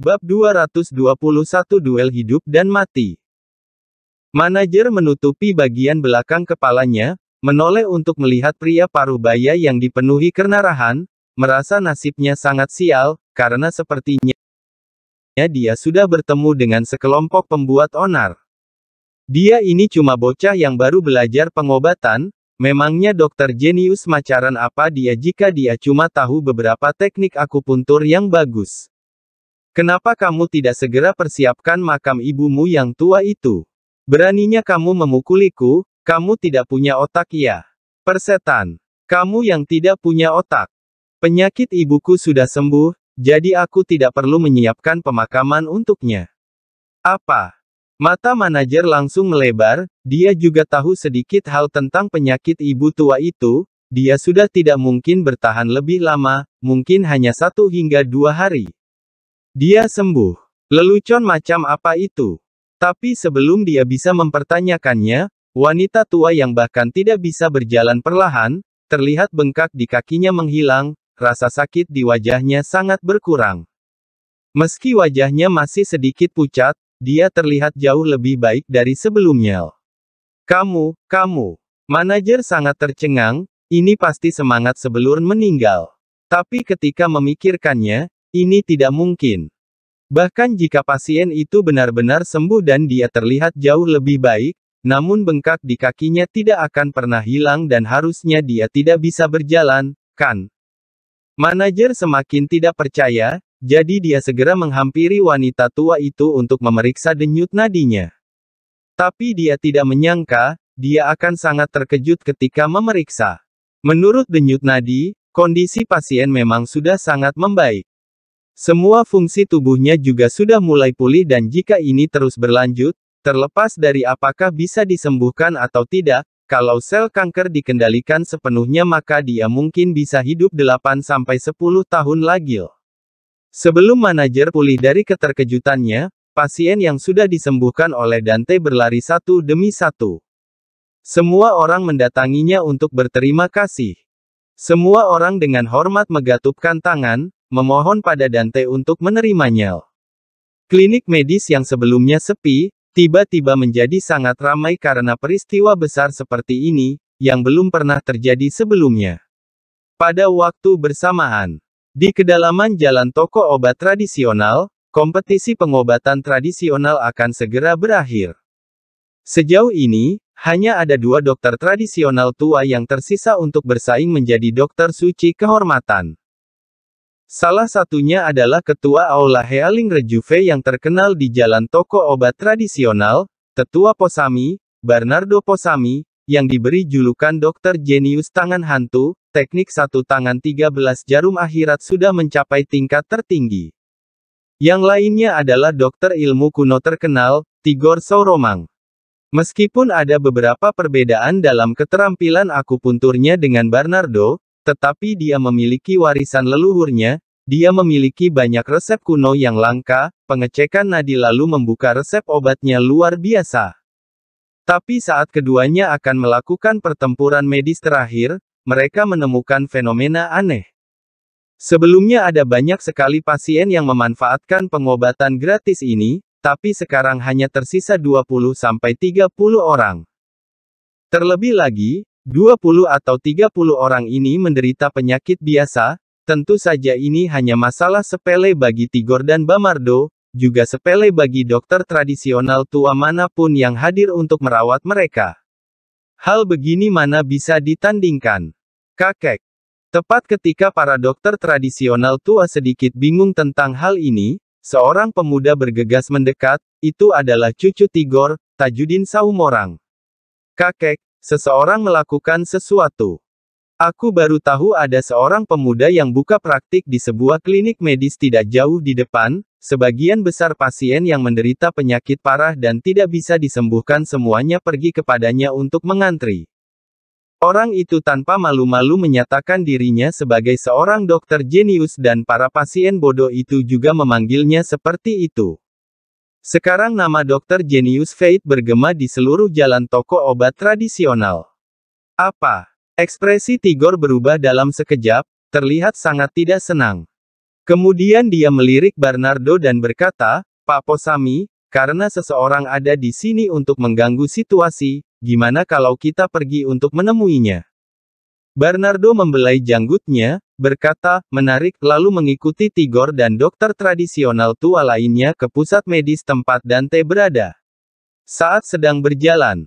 Bab 221 Duel Hidup dan Mati Manajer menutupi bagian belakang kepalanya, menoleh untuk melihat pria parubaya yang dipenuhi kenarahan, merasa nasibnya sangat sial, karena sepertinya dia sudah bertemu dengan sekelompok pembuat onar. Dia ini cuma bocah yang baru belajar pengobatan, memangnya dokter jenius macaran apa dia jika dia cuma tahu beberapa teknik akupuntur yang bagus. Kenapa kamu tidak segera persiapkan makam ibumu yang tua itu? Beraninya kamu memukuliku, kamu tidak punya otak ya? Persetan. Kamu yang tidak punya otak. Penyakit ibuku sudah sembuh, jadi aku tidak perlu menyiapkan pemakaman untuknya. Apa? Mata manajer langsung melebar, dia juga tahu sedikit hal tentang penyakit ibu tua itu, dia sudah tidak mungkin bertahan lebih lama, mungkin hanya satu hingga dua hari. Dia sembuh. Lelucon macam apa itu? Tapi sebelum dia bisa mempertanyakannya, wanita tua yang bahkan tidak bisa berjalan perlahan, terlihat bengkak di kakinya menghilang, rasa sakit di wajahnya sangat berkurang. Meski wajahnya masih sedikit pucat, dia terlihat jauh lebih baik dari sebelumnya. Kamu, kamu. Manajer sangat tercengang, ini pasti semangat sebelum meninggal. Tapi ketika memikirkannya, ini tidak mungkin. Bahkan jika pasien itu benar-benar sembuh dan dia terlihat jauh lebih baik, namun bengkak di kakinya tidak akan pernah hilang dan harusnya dia tidak bisa berjalan, kan? Manajer semakin tidak percaya, jadi dia segera menghampiri wanita tua itu untuk memeriksa denyut nadinya. Tapi dia tidak menyangka, dia akan sangat terkejut ketika memeriksa. Menurut denyut nadi, kondisi pasien memang sudah sangat membaik. Semua fungsi tubuhnya juga sudah mulai pulih dan jika ini terus berlanjut, terlepas dari apakah bisa disembuhkan atau tidak, kalau sel kanker dikendalikan sepenuhnya maka dia mungkin bisa hidup 8-10 tahun lagi. Sebelum manajer pulih dari keterkejutannya, pasien yang sudah disembuhkan oleh Dante berlari satu demi satu. Semua orang mendatanginya untuk berterima kasih. Semua orang dengan hormat menggatupkan tangan, memohon pada Dante untuk menerimanya. Klinik medis yang sebelumnya sepi, tiba-tiba menjadi sangat ramai karena peristiwa besar seperti ini, yang belum pernah terjadi sebelumnya. Pada waktu bersamaan, di kedalaman jalan toko obat tradisional, kompetisi pengobatan tradisional akan segera berakhir. Sejauh ini, hanya ada dua dokter tradisional tua yang tersisa untuk bersaing menjadi dokter suci kehormatan. Salah satunya adalah Ketua Aula Healing Rejuve yang terkenal di jalan toko obat tradisional, Tetua Posami, Bernardo Posami, yang diberi julukan Dokter Jenius Tangan Hantu, teknik satu tangan 13 jarum akhirat sudah mencapai tingkat tertinggi. Yang lainnya adalah dokter ilmu kuno terkenal, Tigor Sauromang. Meskipun ada beberapa perbedaan dalam keterampilan akupunturnya dengan Bernardo, tetapi dia memiliki warisan leluhurnya, dia memiliki banyak resep kuno yang langka, pengecekan nadi lalu membuka resep obatnya luar biasa. Tapi saat keduanya akan melakukan pertempuran medis terakhir, mereka menemukan fenomena aneh. Sebelumnya ada banyak sekali pasien yang memanfaatkan pengobatan gratis ini, tapi sekarang hanya tersisa 20-30 orang. Terlebih lagi, 20 atau 30 orang ini menderita penyakit biasa, tentu saja ini hanya masalah sepele bagi Tigor dan Bamardo, juga sepele bagi dokter tradisional tua manapun yang hadir untuk merawat mereka. Hal begini mana bisa ditandingkan? Kakek. Tepat ketika para dokter tradisional tua sedikit bingung tentang hal ini, seorang pemuda bergegas mendekat, itu adalah cucu Tigor, Tajudin Saumorang. Kakek, Seseorang melakukan sesuatu. Aku baru tahu ada seorang pemuda yang buka praktik di sebuah klinik medis tidak jauh di depan, sebagian besar pasien yang menderita penyakit parah dan tidak bisa disembuhkan semuanya pergi kepadanya untuk mengantri. Orang itu tanpa malu-malu menyatakan dirinya sebagai seorang dokter jenius dan para pasien bodoh itu juga memanggilnya seperti itu. Sekarang nama Dokter Genius Fate bergema di seluruh jalan toko obat tradisional. Apa? Ekspresi Tigor berubah dalam sekejap, terlihat sangat tidak senang. Kemudian dia melirik Bernardo dan berkata, Pak Posami, karena seseorang ada di sini untuk mengganggu situasi, gimana kalau kita pergi untuk menemuinya? Bernardo membelai janggutnya, berkata, menarik, lalu mengikuti Tigor dan dokter tradisional tua lainnya ke pusat medis tempat Dante berada. Saat sedang berjalan,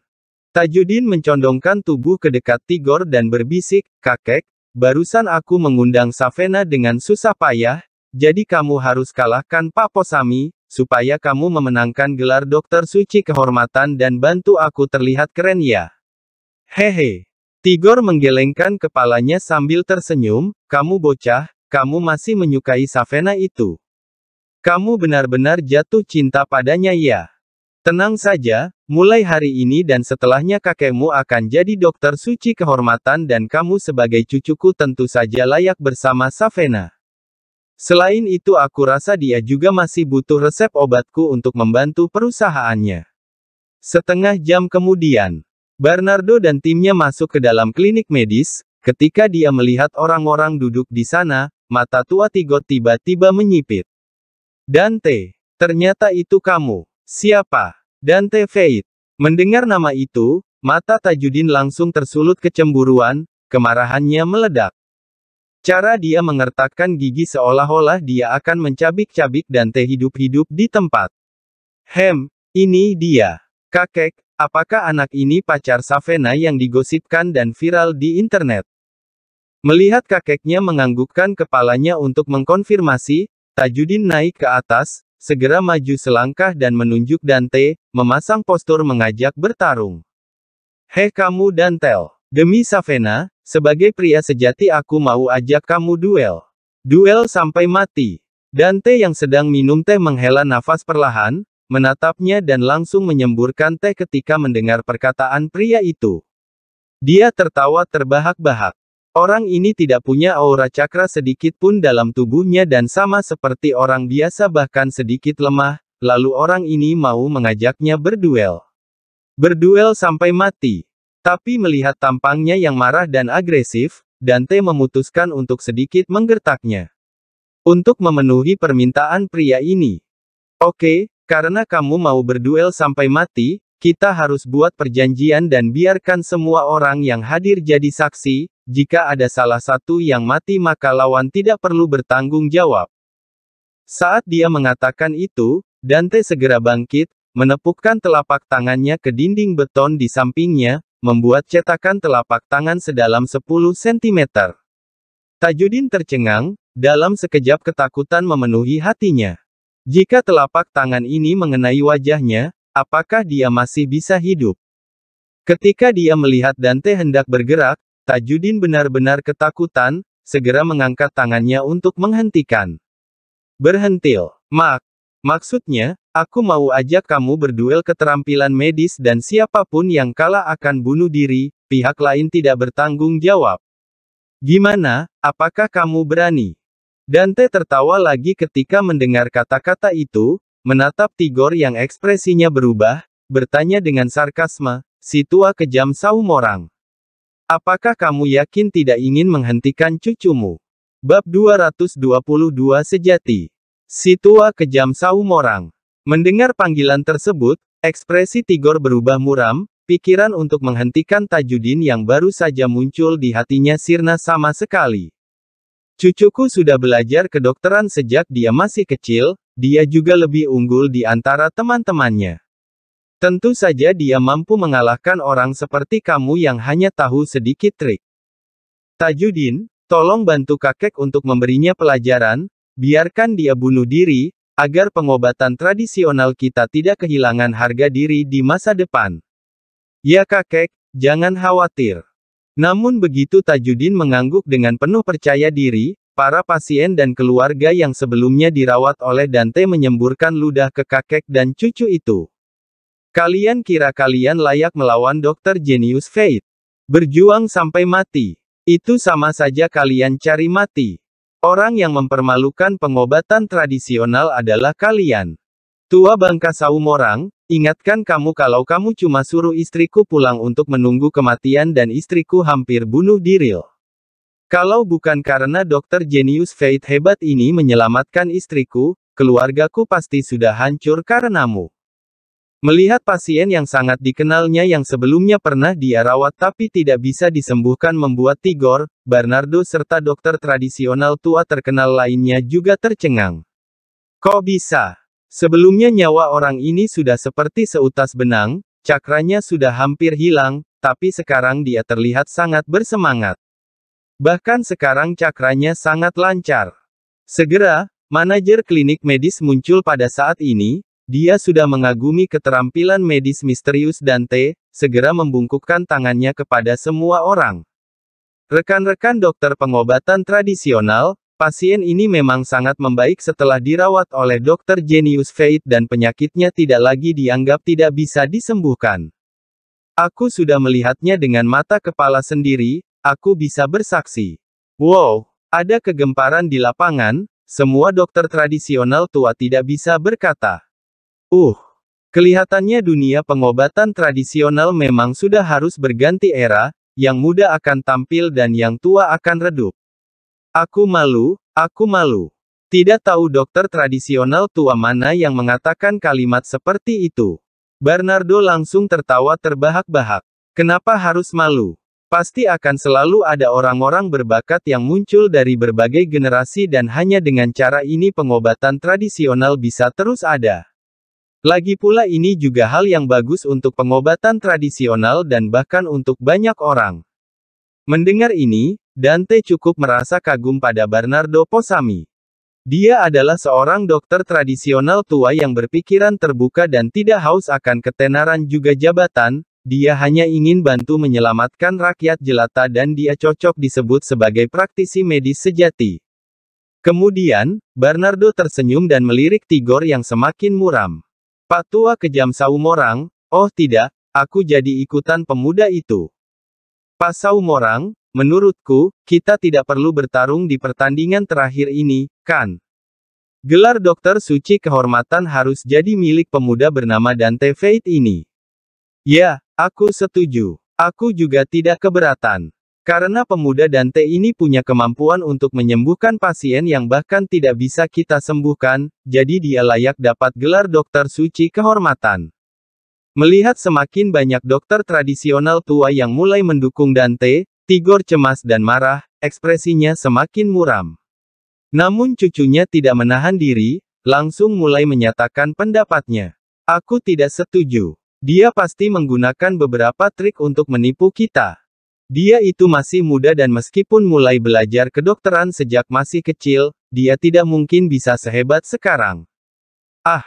Tajudin mencondongkan tubuh ke dekat Tigor dan berbisik, kakek, barusan aku mengundang Savena dengan susah payah, jadi kamu harus kalahkan Pak Posami, supaya kamu memenangkan gelar dokter suci kehormatan dan bantu aku terlihat keren ya. Hehe. Tigor menggelengkan kepalanya sambil tersenyum, kamu bocah, kamu masih menyukai Savena itu. Kamu benar-benar jatuh cinta padanya ya. Tenang saja, mulai hari ini dan setelahnya kakekmu akan jadi dokter suci kehormatan dan kamu sebagai cucuku tentu saja layak bersama Savena. Selain itu aku rasa dia juga masih butuh resep obatku untuk membantu perusahaannya. Setengah jam kemudian, Bernardo dan timnya masuk ke dalam klinik medis, ketika dia melihat orang-orang duduk di sana, mata tua Tigot tiba-tiba menyipit. Dante, ternyata itu kamu. Siapa? Dante Feit. Mendengar nama itu, mata Tajudin langsung tersulut kecemburuan, kemarahannya meledak. Cara dia mengertakkan gigi seolah-olah dia akan mencabik-cabik Dante hidup-hidup di tempat. Hem, ini dia. Kakek, Apakah anak ini pacar Savena yang digosipkan dan viral di internet? Melihat kakeknya menganggukkan kepalanya untuk mengkonfirmasi, Tajudin naik ke atas, segera maju selangkah dan menunjuk Dante, memasang postur mengajak bertarung. Hei kamu Dantel, demi Savena, sebagai pria sejati aku mau ajak kamu duel. Duel sampai mati. Dante yang sedang minum teh menghela nafas perlahan, menatapnya dan langsung menyemburkan teh ketika mendengar perkataan pria itu. Dia tertawa terbahak-bahak. Orang ini tidak punya aura cakra sedikit pun dalam tubuhnya dan sama seperti orang biasa bahkan sedikit lemah, lalu orang ini mau mengajaknya berduel. Berduel sampai mati. Tapi melihat tampangnya yang marah dan agresif, Dante memutuskan untuk sedikit menggertaknya. Untuk memenuhi permintaan pria ini. Oke, karena kamu mau berduel sampai mati, kita harus buat perjanjian dan biarkan semua orang yang hadir jadi saksi, jika ada salah satu yang mati maka lawan tidak perlu bertanggung jawab. Saat dia mengatakan itu, Dante segera bangkit, menepukkan telapak tangannya ke dinding beton di sampingnya, membuat cetakan telapak tangan sedalam 10 cm. Tajudin tercengang, dalam sekejap ketakutan memenuhi hatinya. Jika telapak tangan ini mengenai wajahnya, apakah dia masih bisa hidup? Ketika dia melihat Dante hendak bergerak, Tajudin benar-benar ketakutan, segera mengangkat tangannya untuk menghentikan. Berhentil, Mak. Maksudnya, aku mau ajak kamu berduel keterampilan medis dan siapapun yang kalah akan bunuh diri, pihak lain tidak bertanggung jawab. Gimana, apakah kamu berani? Dante tertawa lagi ketika mendengar kata-kata itu, menatap Tigor yang ekspresinya berubah, bertanya dengan sarkasme, si tua kejam orang, Apakah kamu yakin tidak ingin menghentikan cucumu? Bab 222 Sejati Si tua kejam orang. Mendengar panggilan tersebut, ekspresi Tigor berubah muram, pikiran untuk menghentikan Tajudin yang baru saja muncul di hatinya sirna sama sekali. Cucuku sudah belajar kedokteran sejak dia masih kecil, dia juga lebih unggul di antara teman-temannya. Tentu saja dia mampu mengalahkan orang seperti kamu yang hanya tahu sedikit trik. Tajudin, tolong bantu kakek untuk memberinya pelajaran, biarkan dia bunuh diri, agar pengobatan tradisional kita tidak kehilangan harga diri di masa depan. Ya kakek, jangan khawatir. Namun begitu Tajuddin mengangguk dengan penuh percaya diri, para pasien dan keluarga yang sebelumnya dirawat oleh Dante menyemburkan ludah ke kakek dan cucu itu. Kalian kira kalian layak melawan dokter jenius Fate? Berjuang sampai mati. Itu sama saja kalian cari mati. Orang yang mempermalukan pengobatan tradisional adalah kalian. Tua bangka saumorang, Ingatkan kamu kalau kamu cuma suruh istriku pulang untuk menunggu kematian dan istriku hampir bunuh diri. Kalau bukan karena dokter jenius Faith hebat ini menyelamatkan istriku, keluargaku pasti sudah hancur karenamu. Melihat pasien yang sangat dikenalnya yang sebelumnya pernah dia rawat tapi tidak bisa disembuhkan membuat Tigor, Bernardo serta dokter tradisional tua terkenal lainnya juga tercengang. Kok bisa? Sebelumnya nyawa orang ini sudah seperti seutas benang, cakranya sudah hampir hilang, tapi sekarang dia terlihat sangat bersemangat. Bahkan sekarang cakranya sangat lancar. Segera, manajer klinik medis muncul pada saat ini, dia sudah mengagumi keterampilan medis misterius Dante, segera membungkukkan tangannya kepada semua orang. Rekan-rekan dokter pengobatan tradisional, Pasien ini memang sangat membaik setelah dirawat oleh dokter jenius Veit dan penyakitnya tidak lagi dianggap tidak bisa disembuhkan. Aku sudah melihatnya dengan mata kepala sendiri, aku bisa bersaksi. Wow, ada kegemparan di lapangan, semua dokter tradisional tua tidak bisa berkata. Uh, kelihatannya dunia pengobatan tradisional memang sudah harus berganti era, yang muda akan tampil dan yang tua akan redup. Aku malu, aku malu. Tidak tahu dokter tradisional tua mana yang mengatakan kalimat seperti itu. Bernardo langsung tertawa terbahak-bahak. Kenapa harus malu? Pasti akan selalu ada orang-orang berbakat yang muncul dari berbagai generasi dan hanya dengan cara ini pengobatan tradisional bisa terus ada. Lagi pula ini juga hal yang bagus untuk pengobatan tradisional dan bahkan untuk banyak orang. Mendengar ini, Dante cukup merasa kagum pada Bernardo Posami. Dia adalah seorang dokter tradisional tua yang berpikiran terbuka dan tidak haus akan ketenaran juga jabatan, dia hanya ingin bantu menyelamatkan rakyat jelata dan dia cocok disebut sebagai praktisi medis sejati. Kemudian, Bernardo tersenyum dan melirik Tigor yang semakin muram. Pak tua kejam saumorang, oh tidak, aku jadi ikutan pemuda itu. Pasau Morang, menurutku, kita tidak perlu bertarung di pertandingan terakhir ini, kan? Gelar dokter suci kehormatan harus jadi milik pemuda bernama Dante Fate ini. Ya, aku setuju. Aku juga tidak keberatan. Karena pemuda Dante ini punya kemampuan untuk menyembuhkan pasien yang bahkan tidak bisa kita sembuhkan, jadi dia layak dapat gelar dokter suci kehormatan. Melihat semakin banyak dokter tradisional tua yang mulai mendukung Dante, Tigor cemas dan marah, ekspresinya semakin muram. Namun cucunya tidak menahan diri, langsung mulai menyatakan pendapatnya. Aku tidak setuju. Dia pasti menggunakan beberapa trik untuk menipu kita. Dia itu masih muda dan meskipun mulai belajar kedokteran sejak masih kecil, dia tidak mungkin bisa sehebat sekarang. Ah,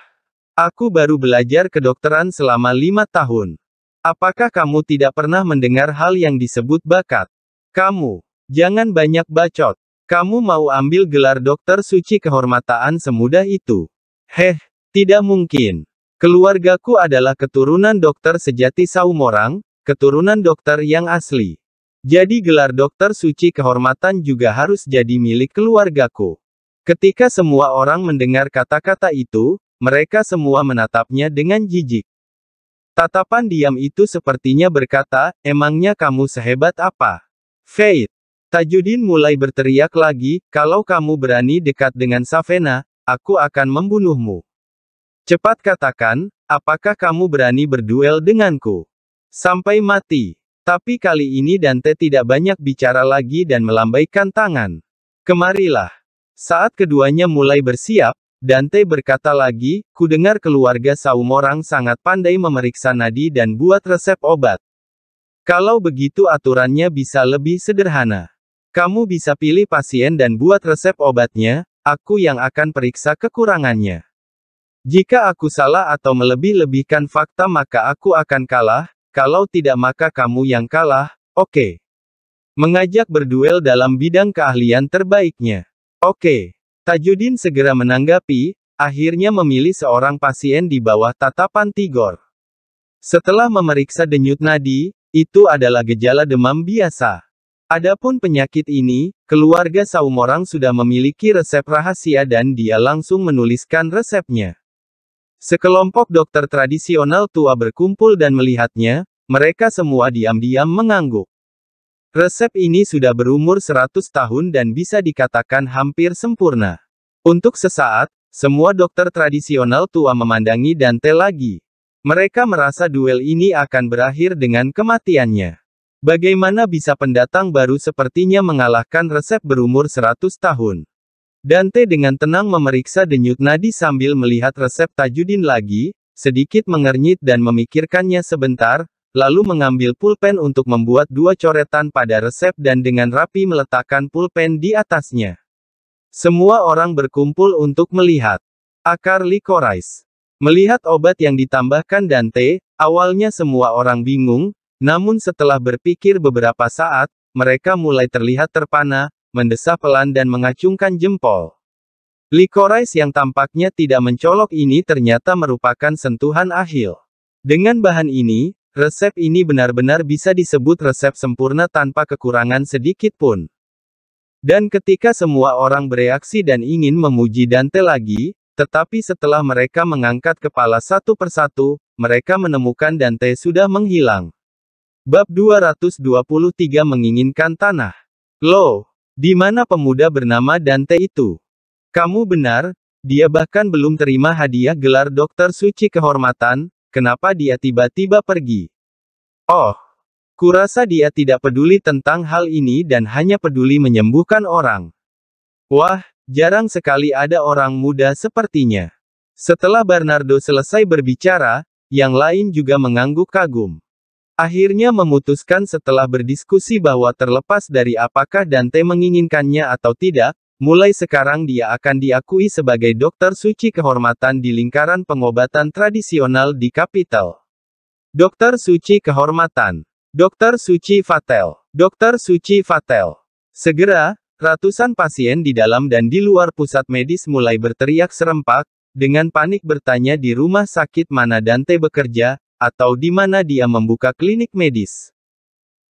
Aku baru belajar kedokteran selama lima tahun. Apakah kamu tidak pernah mendengar hal yang disebut bakat? Kamu, jangan banyak bacot. Kamu mau ambil gelar dokter suci kehormataan semudah itu? Heh, tidak mungkin. Keluargaku adalah keturunan dokter sejati Saumorang, keturunan dokter yang asli. Jadi gelar dokter suci kehormatan juga harus jadi milik keluargaku. Ketika semua orang mendengar kata-kata itu, mereka semua menatapnya dengan jijik. Tatapan diam itu sepertinya berkata, emangnya kamu sehebat apa? Faith. Tajudin mulai berteriak lagi, kalau kamu berani dekat dengan Savena, aku akan membunuhmu. Cepat katakan, apakah kamu berani berduel denganku? Sampai mati. Tapi kali ini Dante tidak banyak bicara lagi dan melambaikan tangan. Kemarilah. Saat keduanya mulai bersiap, Dante berkata lagi, kudengar keluarga Saumorang sangat pandai memeriksa nadi dan buat resep obat. Kalau begitu aturannya bisa lebih sederhana. Kamu bisa pilih pasien dan buat resep obatnya, aku yang akan periksa kekurangannya. Jika aku salah atau melebih-lebihkan fakta maka aku akan kalah, kalau tidak maka kamu yang kalah, oke. Okay. Mengajak berduel dalam bidang keahlian terbaiknya. Oke. Okay. Tajudin segera menanggapi, akhirnya memilih seorang pasien di bawah tatapan Tigor. Setelah memeriksa denyut nadi, itu adalah gejala demam biasa. Adapun penyakit ini, keluarga Saumorang sudah memiliki resep rahasia dan dia langsung menuliskan resepnya. Sekelompok dokter tradisional tua berkumpul dan melihatnya, mereka semua diam-diam mengangguk. Resep ini sudah berumur 100 tahun dan bisa dikatakan hampir sempurna. Untuk sesaat, semua dokter tradisional tua memandangi Dante lagi. Mereka merasa duel ini akan berakhir dengan kematiannya. Bagaimana bisa pendatang baru sepertinya mengalahkan resep berumur 100 tahun? Dante dengan tenang memeriksa denyut nadi sambil melihat resep Tajudin lagi, sedikit mengernyit dan memikirkannya sebentar, lalu mengambil pulpen untuk membuat dua coretan pada resep dan dengan rapi meletakkan pulpen di atasnya. Semua orang berkumpul untuk melihat akar licorice. Melihat obat yang ditambahkan Dante, awalnya semua orang bingung, namun setelah berpikir beberapa saat, mereka mulai terlihat terpana, mendesah pelan dan mengacungkan jempol. Licorice yang tampaknya tidak mencolok ini ternyata merupakan sentuhan ahil. Dengan bahan ini, Resep ini benar-benar bisa disebut resep sempurna tanpa kekurangan sedikit pun. Dan ketika semua orang bereaksi dan ingin memuji Dante lagi, tetapi setelah mereka mengangkat kepala satu persatu, mereka menemukan Dante sudah menghilang. Bab 223 menginginkan tanah. Lo, di mana pemuda bernama Dante itu? Kamu benar, dia bahkan belum terima hadiah gelar dokter suci kehormatan, Kenapa dia tiba-tiba pergi? Oh, kurasa dia tidak peduli tentang hal ini dan hanya peduli menyembuhkan orang. Wah, jarang sekali ada orang muda sepertinya. Setelah Bernardo selesai berbicara, yang lain juga mengangguk kagum. Akhirnya memutuskan setelah berdiskusi bahwa terlepas dari apakah Dante menginginkannya atau tidak, Mulai sekarang dia akan diakui sebagai dokter suci kehormatan di lingkaran pengobatan tradisional di Kapital. Dokter suci kehormatan. Dokter suci Fatel. Dokter suci Fatel. Segera, ratusan pasien di dalam dan di luar pusat medis mulai berteriak serempak, dengan panik bertanya di rumah sakit mana Dante bekerja, atau di mana dia membuka klinik medis.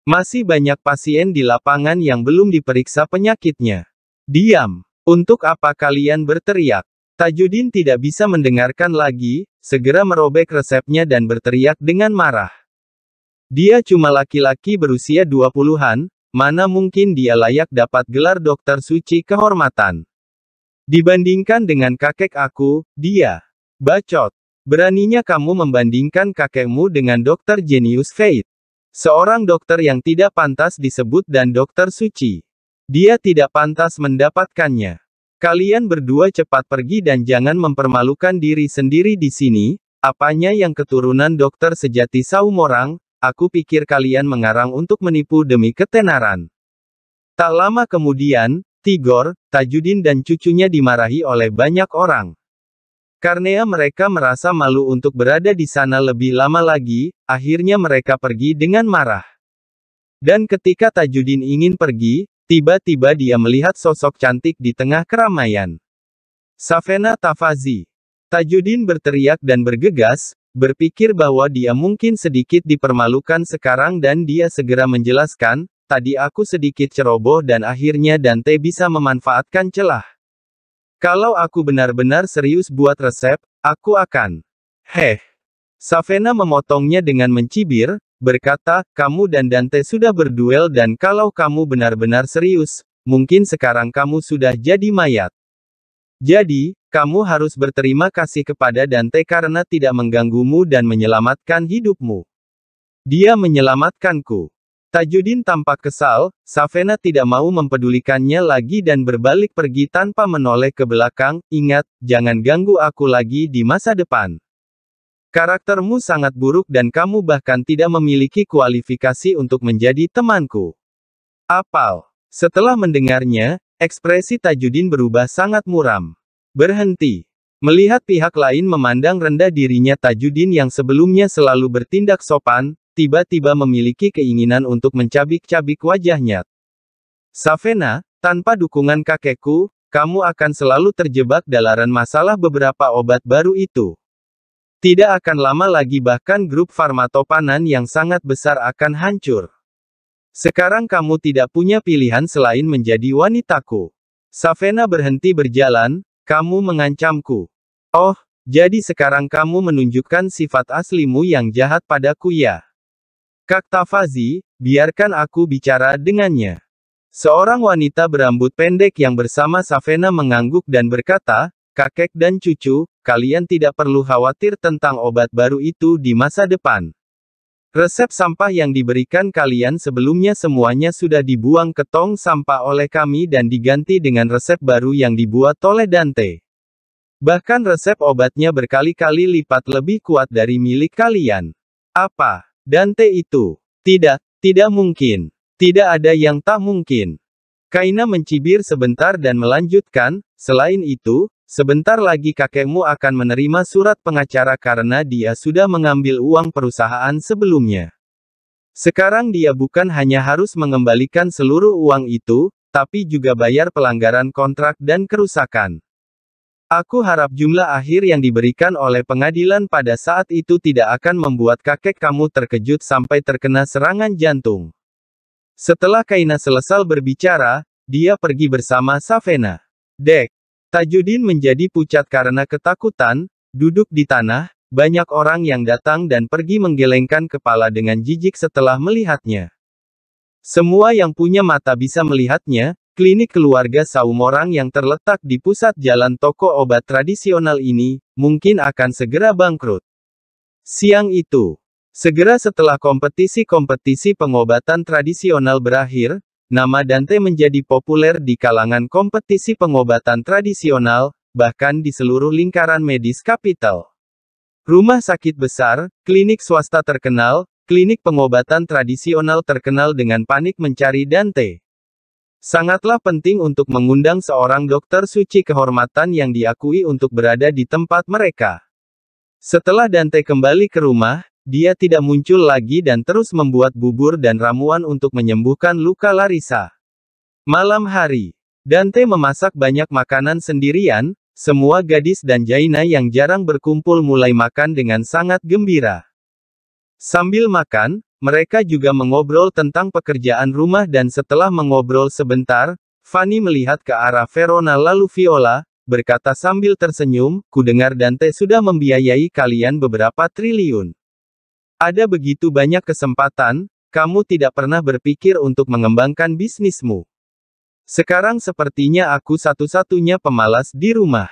Masih banyak pasien di lapangan yang belum diperiksa penyakitnya. Diam. Untuk apa kalian berteriak? Tajudin tidak bisa mendengarkan lagi, segera merobek resepnya dan berteriak dengan marah. Dia cuma laki-laki berusia 20-an, mana mungkin dia layak dapat gelar dokter suci kehormatan. Dibandingkan dengan kakek aku, dia bacot. Beraninya kamu membandingkan kakekmu dengan dokter jenius Fate. Seorang dokter yang tidak pantas disebut dan dokter suci. Dia tidak pantas mendapatkannya. Kalian berdua cepat pergi dan jangan mempermalukan diri sendiri di sini, apanya yang keturunan dokter sejati Saumorang, aku pikir kalian mengarang untuk menipu demi ketenaran. Tak lama kemudian, Tigor, Tajudin dan cucunya dimarahi oleh banyak orang. Karena mereka merasa malu untuk berada di sana lebih lama lagi, akhirnya mereka pergi dengan marah. Dan ketika Tajudin ingin pergi, Tiba-tiba dia melihat sosok cantik di tengah keramaian. Savena Tafazi. Tajudin berteriak dan bergegas, berpikir bahwa dia mungkin sedikit dipermalukan sekarang dan dia segera menjelaskan, tadi aku sedikit ceroboh dan akhirnya Dante bisa memanfaatkan celah. Kalau aku benar-benar serius buat resep, aku akan. Heh. Savena memotongnya dengan mencibir, berkata, kamu dan Dante sudah berduel dan kalau kamu benar-benar serius, mungkin sekarang kamu sudah jadi mayat. Jadi, kamu harus berterima kasih kepada Dante karena tidak mengganggumu dan menyelamatkan hidupmu. Dia menyelamatkanku. Tajudin tampak kesal, Savena tidak mau mempedulikannya lagi dan berbalik pergi tanpa menoleh ke belakang, ingat, jangan ganggu aku lagi di masa depan. Karaktermu sangat buruk dan kamu bahkan tidak memiliki kualifikasi untuk menjadi temanku. Apal. Setelah mendengarnya, ekspresi Tajudin berubah sangat muram. Berhenti. Melihat pihak lain memandang rendah dirinya Tajudin yang sebelumnya selalu bertindak sopan, tiba-tiba memiliki keinginan untuk mencabik-cabik wajahnya. Savena, tanpa dukungan kakekku, kamu akan selalu terjebak dalaran masalah beberapa obat baru itu. Tidak akan lama lagi bahkan grup Farmatopanan yang sangat besar akan hancur. Sekarang kamu tidak punya pilihan selain menjadi wanitaku. Savena berhenti berjalan, kamu mengancamku. Oh, jadi sekarang kamu menunjukkan sifat aslimu yang jahat padaku ya. Kak Tafazi, biarkan aku bicara dengannya. Seorang wanita berambut pendek yang bersama Savena mengangguk dan berkata, Kakek dan cucu, kalian tidak perlu khawatir tentang obat baru itu di masa depan. Resep sampah yang diberikan kalian sebelumnya semuanya sudah dibuang ke tong sampah oleh kami dan diganti dengan resep baru yang dibuat oleh Dante. Bahkan resep obatnya berkali-kali lipat lebih kuat dari milik kalian. Apa? Dante itu? Tidak, tidak mungkin. Tidak ada yang tak mungkin. Kaina mencibir sebentar dan melanjutkan, selain itu, Sebentar lagi kakekmu akan menerima surat pengacara karena dia sudah mengambil uang perusahaan sebelumnya. Sekarang dia bukan hanya harus mengembalikan seluruh uang itu, tapi juga bayar pelanggaran kontrak dan kerusakan. Aku harap jumlah akhir yang diberikan oleh pengadilan pada saat itu tidak akan membuat kakek kamu terkejut sampai terkena serangan jantung. Setelah Kaina selesai berbicara, dia pergi bersama Savena. Dek, Tajuddin menjadi pucat karena ketakutan, duduk di tanah, banyak orang yang datang dan pergi menggelengkan kepala dengan jijik setelah melihatnya. Semua yang punya mata bisa melihatnya, klinik keluarga saum orang yang terletak di pusat jalan toko obat tradisional ini, mungkin akan segera bangkrut. Siang itu, segera setelah kompetisi-kompetisi pengobatan tradisional berakhir, Nama Dante menjadi populer di kalangan kompetisi pengobatan tradisional, bahkan di seluruh lingkaran medis kapital. Rumah sakit besar, klinik swasta terkenal, klinik pengobatan tradisional terkenal dengan panik mencari Dante. Sangatlah penting untuk mengundang seorang dokter suci kehormatan yang diakui untuk berada di tempat mereka. Setelah Dante kembali ke rumah, dia tidak muncul lagi dan terus membuat bubur dan ramuan untuk menyembuhkan luka Larissa. Malam hari, Dante memasak banyak makanan sendirian, semua gadis dan Jaina yang jarang berkumpul mulai makan dengan sangat gembira. Sambil makan, mereka juga mengobrol tentang pekerjaan rumah dan setelah mengobrol sebentar, Fanny melihat ke arah Verona lalu Viola, berkata sambil tersenyum, kudengar Dante sudah membiayai kalian beberapa triliun. Ada begitu banyak kesempatan, kamu tidak pernah berpikir untuk mengembangkan bisnismu. Sekarang sepertinya aku satu-satunya pemalas di rumah.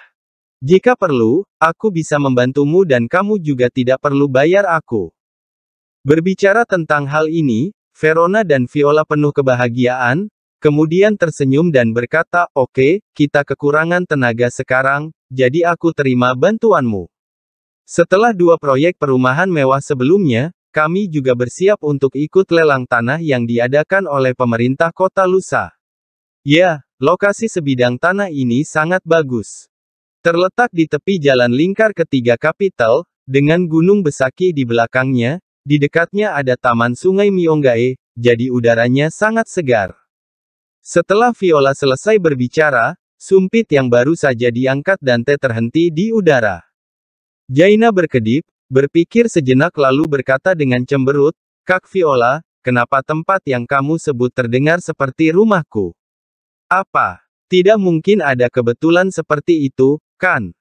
Jika perlu, aku bisa membantumu dan kamu juga tidak perlu bayar aku. Berbicara tentang hal ini, Verona dan Viola penuh kebahagiaan, kemudian tersenyum dan berkata, "Oke, okay, kita kekurangan tenaga sekarang, jadi aku terima bantuanmu." Setelah dua proyek perumahan mewah sebelumnya, kami juga bersiap untuk ikut lelang tanah yang diadakan oleh pemerintah kota Lusa. Ya, lokasi sebidang tanah ini sangat bagus. Terletak di tepi jalan lingkar ketiga kapital, dengan Gunung Besaki di belakangnya, di dekatnya ada Taman Sungai Miongae, jadi udaranya sangat segar. Setelah Viola selesai berbicara, sumpit yang baru saja diangkat dan teh terhenti di udara. Jaina berkedip, berpikir sejenak lalu berkata dengan cemberut, Kak Viola, kenapa tempat yang kamu sebut terdengar seperti rumahku? Apa? Tidak mungkin ada kebetulan seperti itu, kan?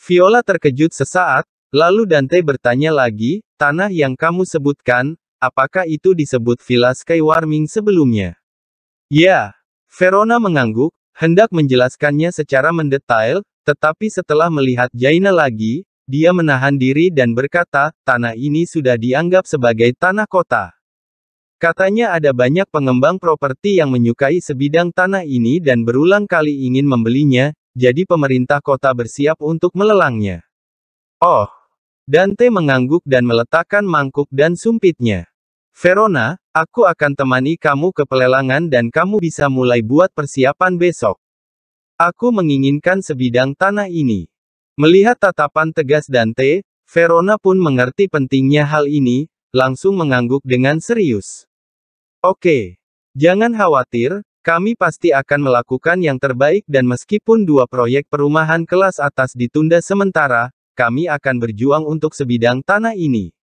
Viola terkejut sesaat, lalu Dante bertanya lagi, tanah yang kamu sebutkan, apakah itu disebut Villa Skywarming sebelumnya? Ya. Verona mengangguk, hendak menjelaskannya secara mendetail, tetapi setelah melihat Jaina lagi, dia menahan diri dan berkata, tanah ini sudah dianggap sebagai tanah kota. Katanya ada banyak pengembang properti yang menyukai sebidang tanah ini dan berulang kali ingin membelinya, jadi pemerintah kota bersiap untuk melelangnya. Oh! Dante mengangguk dan meletakkan mangkuk dan sumpitnya. Verona, aku akan temani kamu ke pelelangan dan kamu bisa mulai buat persiapan besok. Aku menginginkan sebidang tanah ini. Melihat tatapan tegas Dante, Verona pun mengerti pentingnya hal ini, langsung mengangguk dengan serius. Oke, jangan khawatir, kami pasti akan melakukan yang terbaik dan meskipun dua proyek perumahan kelas atas ditunda sementara, kami akan berjuang untuk sebidang tanah ini.